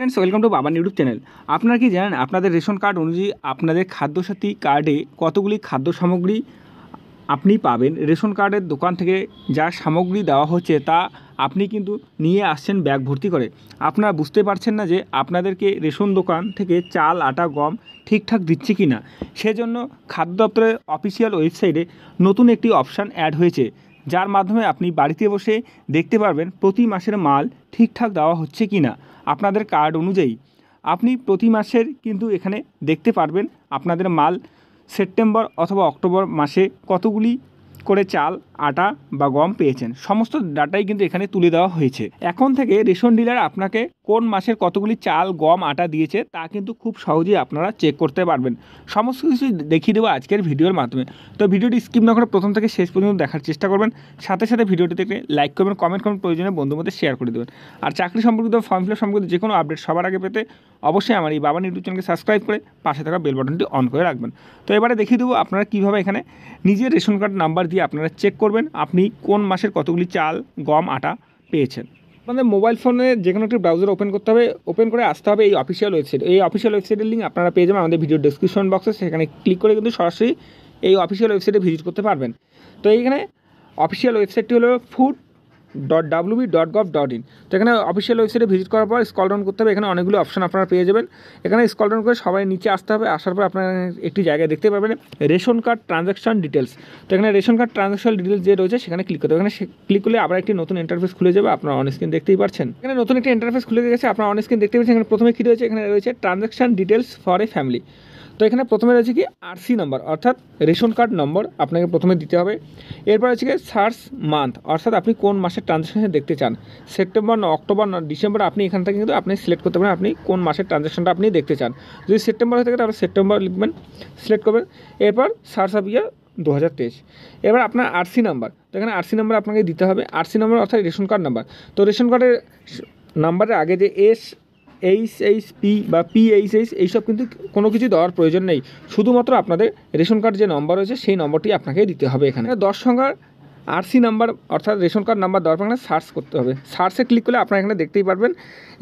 friends welcome to Baba YouTube channel আপনারা কি জানেন আপনাদের রেশন কার্ড অনুযায়ী আপনাদের খাদ্যসাথী কার্ডে কতগুলি খাদ্য সামগ্রী আপনি পাবেন রেশন কার্ডের দোকান থেকে যা সামগ্রী দেওয়া হচ্ছে তা আপনি কিন্তু নিয়ে আসছেন ব্যাগ ভর্তি করে আপনারা বুঝতে পারছেন না যে আপনাদেরকে রেশন দোকান থেকে চাল আটা গম ঠিকঠাক দিচ্ছে কি না সেজন্য খাদ্য দপ্তরের অফিসিয়াল ওয়েবসাইটে নতুন একটি অপশান অ্যাড হয়েছে যার মাধ্যমে আপনি বাড়িতে বসে দেখতে পারবেন প্রতি মাসের মাল ঠিকঠাক দেওয়া হচ্ছে কি না আপনাদের কার্ড অনুযায়ী আপনি প্রতি মাসের কিন্তু এখানে দেখতে পারবেন আপনাদের মাল সেপ্টেম্বর অথবা অক্টোবর মাসে কতগুলি করে চাল আটা বা গম পেয়েছেন সমস্ত ডাটাই কিন্তু এখানে তুলে দেওয়া হয়েছে এখন থেকে রেশন ডিলার আপনাকে কোন মাসের কতগুলি চাল গম আটা দিয়েছে তা কিন্তু খুব সহজেই আপনারা চেক করতে পারবেন সমস্ত কিছু দেখিয়ে দেবো আজকের ভিডিওর মাধ্যমে তো ভিডিওটি স্কিপ না করে প্রথম থেকে শেষ পর্যন্ত দেখার চেষ্টা করবেন সাথে সাথে ভিডিওটি থেকে লাইক করবেন কমেন্ট করবেন প্রয়োজনে বন্ধুর মধ্যে শেয়ার করে দেবেন আর চাকরি সম্পর্কিত ফর্ম ফিল সম্পর্কিত যে কোনো আপডেট সবার আগে পেতে অবশ্যই আমার এই বাবা ইউটিউব চ্যানেলকে সাবস্ক্রাইব করে পাশে থাকা বেল বাটনটি অন করে রাখবেন তো এবারে দেখিয়ে দেবো আপনারা কীভাবে এখানে নিজের রেশন কার্ড নাম্বার দিয়ে গিয়ে আপনারা চেক করবেন আপনি কোন মাসের কতগুলি চাল গম আটা পেয়েছেন আপনাদের মোবাইল ফোনে যে কোনো একটি ব্রাউজার ওপেন করতে হবে ওপেন করে আসতে হবে এই অফিসিয়াল ওয়েবসাইট এই অফিসিয়াল ওয়েবসাইটের লিঙ্ক আপনারা পেয়ে যাবেন আমাদের ভিডিও ডিসক্রিপশন বক্সে সেখানে ক্লিক করে কিন্তু সরাসরি এই অফিসিয়াল ওয়েবসাইটে ভিজিট করতে পারবেন তো এইখানে অফিসিয়াল ওয়েবসাইটটি হলো food dot W B dot gov dot in তো এখানে অফিসিয়াল ওয়েবসাইটে ভিজিট করার পর স্কল ডাউন করতে হবে এখানে অনেকগুলো অপশন আপনারা পেয়ে যাবেন এখানে স্কল ডাউন করে সবাই নিচে আসতে হবে আসার পর আপনারা একটি জায়গায় দেখতে পাবেন রেশন কার্ড ট্রানজ্যাকশন ডিটেলস তো এখানে রেশন কার্ড ট্রানজাকশন ডিটেলস যে রয়েছে সেখানে ক্লিক করতে হবে এখানে ক্লিক করলে আবার একটি নতুন ইন্টারফেস খুলে যাবে আপনারা অন স্ক্রিন দেখতেই পাচ্ছেন এখানে নতুন একটি ইন্টারফেস খুলে গেছে আপনারা অন স্ক্রিন দেখতে পাচ্ছেন এখানে প্রথমে কী রয়েছে এখানে রয়েছে transaction details for a family তো এখানে প্রথমে রয়েছে কি আরসি নম্বর অর্থাৎ রেশন কার্ড নম্বর আপনাকে প্রথমে দিতে হবে এরপর আছে কি সার্চ মান্থ অর্থাৎ আপনি কোন মাসের ট্রানজ্যাকশান দেখতে চান সেপ্টেম্বর না অক্টোবর না ডিসেম্বর আপনি এখান থেকে কিন্তু আপনি সিলেক্ট করতে পারেন আপনি কোন মাসের ট্রানজ্যাকশানটা আপনি দেখতে চান যদি সেপ্টেম্বর হয়ে থাকে তাহলে সেপ্টেম্বর লিখবেন সিলেক্ট করবেন এরপর সার্চ অফ ইয়ার দু হাজার তেইশ এবার আপনার আরসি নাম্বার তো এখানে আরসি নাম্বার আপনাকে দিতে হবে আরসি নাম্বার অর্থাৎ রেশন কার্ড নাম্বার তো রেশন কার্ডের নাম্বারের আগে যে এস এইচ এইচ পি বা এইচ এইসব কিন্তু কোনো কিছু দেওয়ার প্রয়োজন নেই শুধুমাত্র আপনাদের রেশন কার্ড যে নম্বর রয়েছে সেই নম্বরটি আপনাকে দিতে হবে এখানে দশ সংখ্যার আরসি নাম্বার অর্থাৎ রেশন কার্ড নাম্বার দেওয়ার পর সার্চ করতে হবে সার্চে ক্লিক করলে আপনারা এখানে দেখতেই পারবেন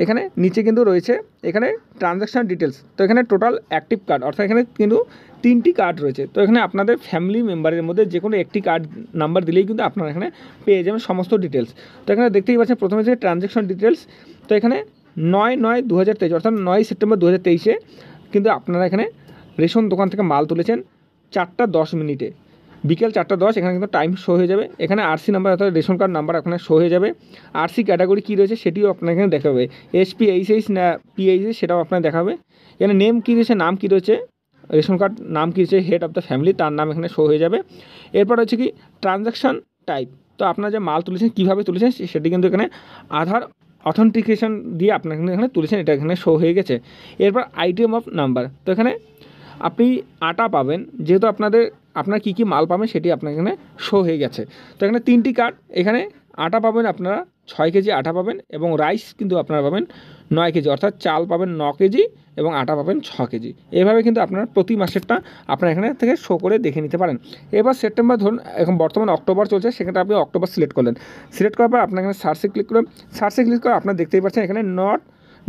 এখানে নিচে কিন্তু রয়েছে এখানে ট্রানজ্যাকশান ডিটেলস তো এখানে টোটাল অ্যাক্টিভ কার্ড অর্থাৎ এখানে কিন্তু তিনটি কার্ড রয়েছে তো এখানে আপনাদের ফ্যামিলি মেম্বারের মধ্যে যে কোনো একটি কার্ড নাম্বার দিলেই কিন্তু আপনারা এখানে পেয়ে যাবেন সমস্ত ডিটেলস তো এখানে দেখতেই পাচ্ছেন প্রথমে যে ট্রানজ্যাকশন ডিটেলস তো এখানে নয় নয় দু হাজার তেইশ অর্থাৎ নয় সেপ্টেম্বর দু হাজার তেইশে কিন্তু আপনারা এখানে রেশন দোকান থেকে মাল তুলেছেন চারটা দশ মিনিটে বিকেল চারটা দশ এখানে কিন্তু টাইম শো হয়ে যাবে এখানে আরসি নাম্বার অর্থাৎ রেশন কার্ড নাম্বার এখানে শো হয়ে যাবে আরসি ক্যাটাগরি কী রয়েছে সেটিও আপনার এখানে দেখাবে এসপি এইচ এইচ না পিএইচএস সেটাও আপনার দেখাবে এখানে নেম কী রয়েছে নাম কী রয়েছে রেশন কার্ড নাম কী রয়েছে হেড অফ দ্য ফ্যামিলি তার নাম এখানে শো হয়ে যাবে এরপর হচ্ছে কি ট্রানজ্যাকশান টাইপ তো আপনারা যে মাল তুলেছেন কীভাবে তুলেছেন সেটি কিন্তু এখানে আধার অথেন্টিকেশান দিয়ে আপনাকে এখানে তুলেছেন এটা এখানে শো হয়ে গেছে এরপর আইটেম অফ নাম্বার তো এখানে আপনি আটা পাবেন যেহেতু আপনাদের আপনার কী কী মাল পাবেন সেটি আপনার এখানে শো হয়ে গেছে তো এখানে তিনটি কার্ড এখানে আটা পাবেন আপনারা ছয় কেজি আটা পাবেন এবং রাইস কিন্তু আপনারা পাবেন নয় কেজি অর্থাৎ চাল পাবেন ন কেজি এবং আটা পাবেন ছ কেজি এভাবে কিন্তু আপনারা প্রতি মাসেরটা আপনার এখানে থেকে শো করে দেখে নিতে পারেন এবার সেপ্টেম্বর ধরুন এখন বর্তমান অক্টোবর চলছে সেখানে আপনি অক্টোবর সিলেক্ট করলেন সিলেক্ট করার পর আপনার এখানে সার্সে ক্লিক করুন সার্সে ক্লিক করে আপনার দেখতেই পাচ্ছেন এখানে নট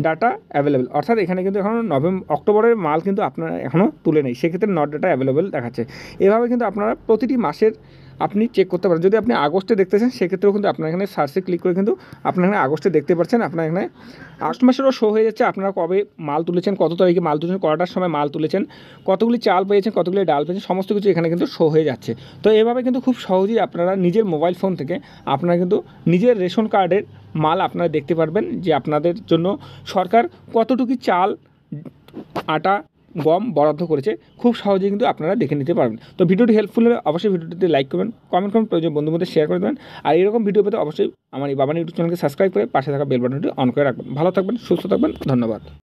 ডাটা অ্যাভেলেবেল অর্থাৎ এখানে কিন্তু এখন নভেম্বর অক্টোবরের মাল কিন্তু আপনারা এখনও তুলে নেই সেক্ষেত্রে নট ডাটা অ্যাভেলেবেল দেখাচ্ছে এভাবে কিন্তু আপনারা প্রতিটি মাসের আপনি চেক করতে পারেন যদি আপনি আগস্টে দেখতে চান সেক্ষেত্রেও কিন্তু আপনার এখানে সার্চে ক্লিক করে কিন্তু আপনার এখানে আগস্টে দেখতে পাচ্ছেন আপনার এখানে আগস্ট মাসেরও শো হয়ে যাচ্ছে আপনারা কবে মাল তুলেছেন কত তারিখে মাল তুলেছেন কটার সময় মাল তুলেছেন কতগুলি চাল পেয়েছেন কতগুলি ডাল পেয়েছেন সমস্ত কিছু এখানে কিন্তু শো হয়ে যাচ্ছে তো এভাবে কিন্তু খুব সহজেই আপনারা নিজের মোবাইল ফোন থেকে আপনারা কিন্তু নিজের রেশন কার্ডের মাল আপনারা দেখতে পারবেন যে আপনাদের জন্য সরকার কতটুকু চাল আটা গম বরাদ্দ করেছে খুব সহজেই কিন্তু আপনারা দেখে নিতে পারবেন তো ভিডিওটি হেল্পফুল হলে অবশ্যই ভিডিওটিতে লাইক করবেন কমেন্ট করবেন প্রয়োজন বন্ধুর মধ্যে শেয়ার করে দেবেন আর এরকম ভিডিও পেতে অবশ্যই আমার এই বাবা ইউটিউব চ্যানেলকে সাবস্ক্রাইব করে পাশে থাকা বেল বাটনটি অন করে রাখবেন ভালো থাকবেন সুস্থ থাকবেন ধন্যবাদ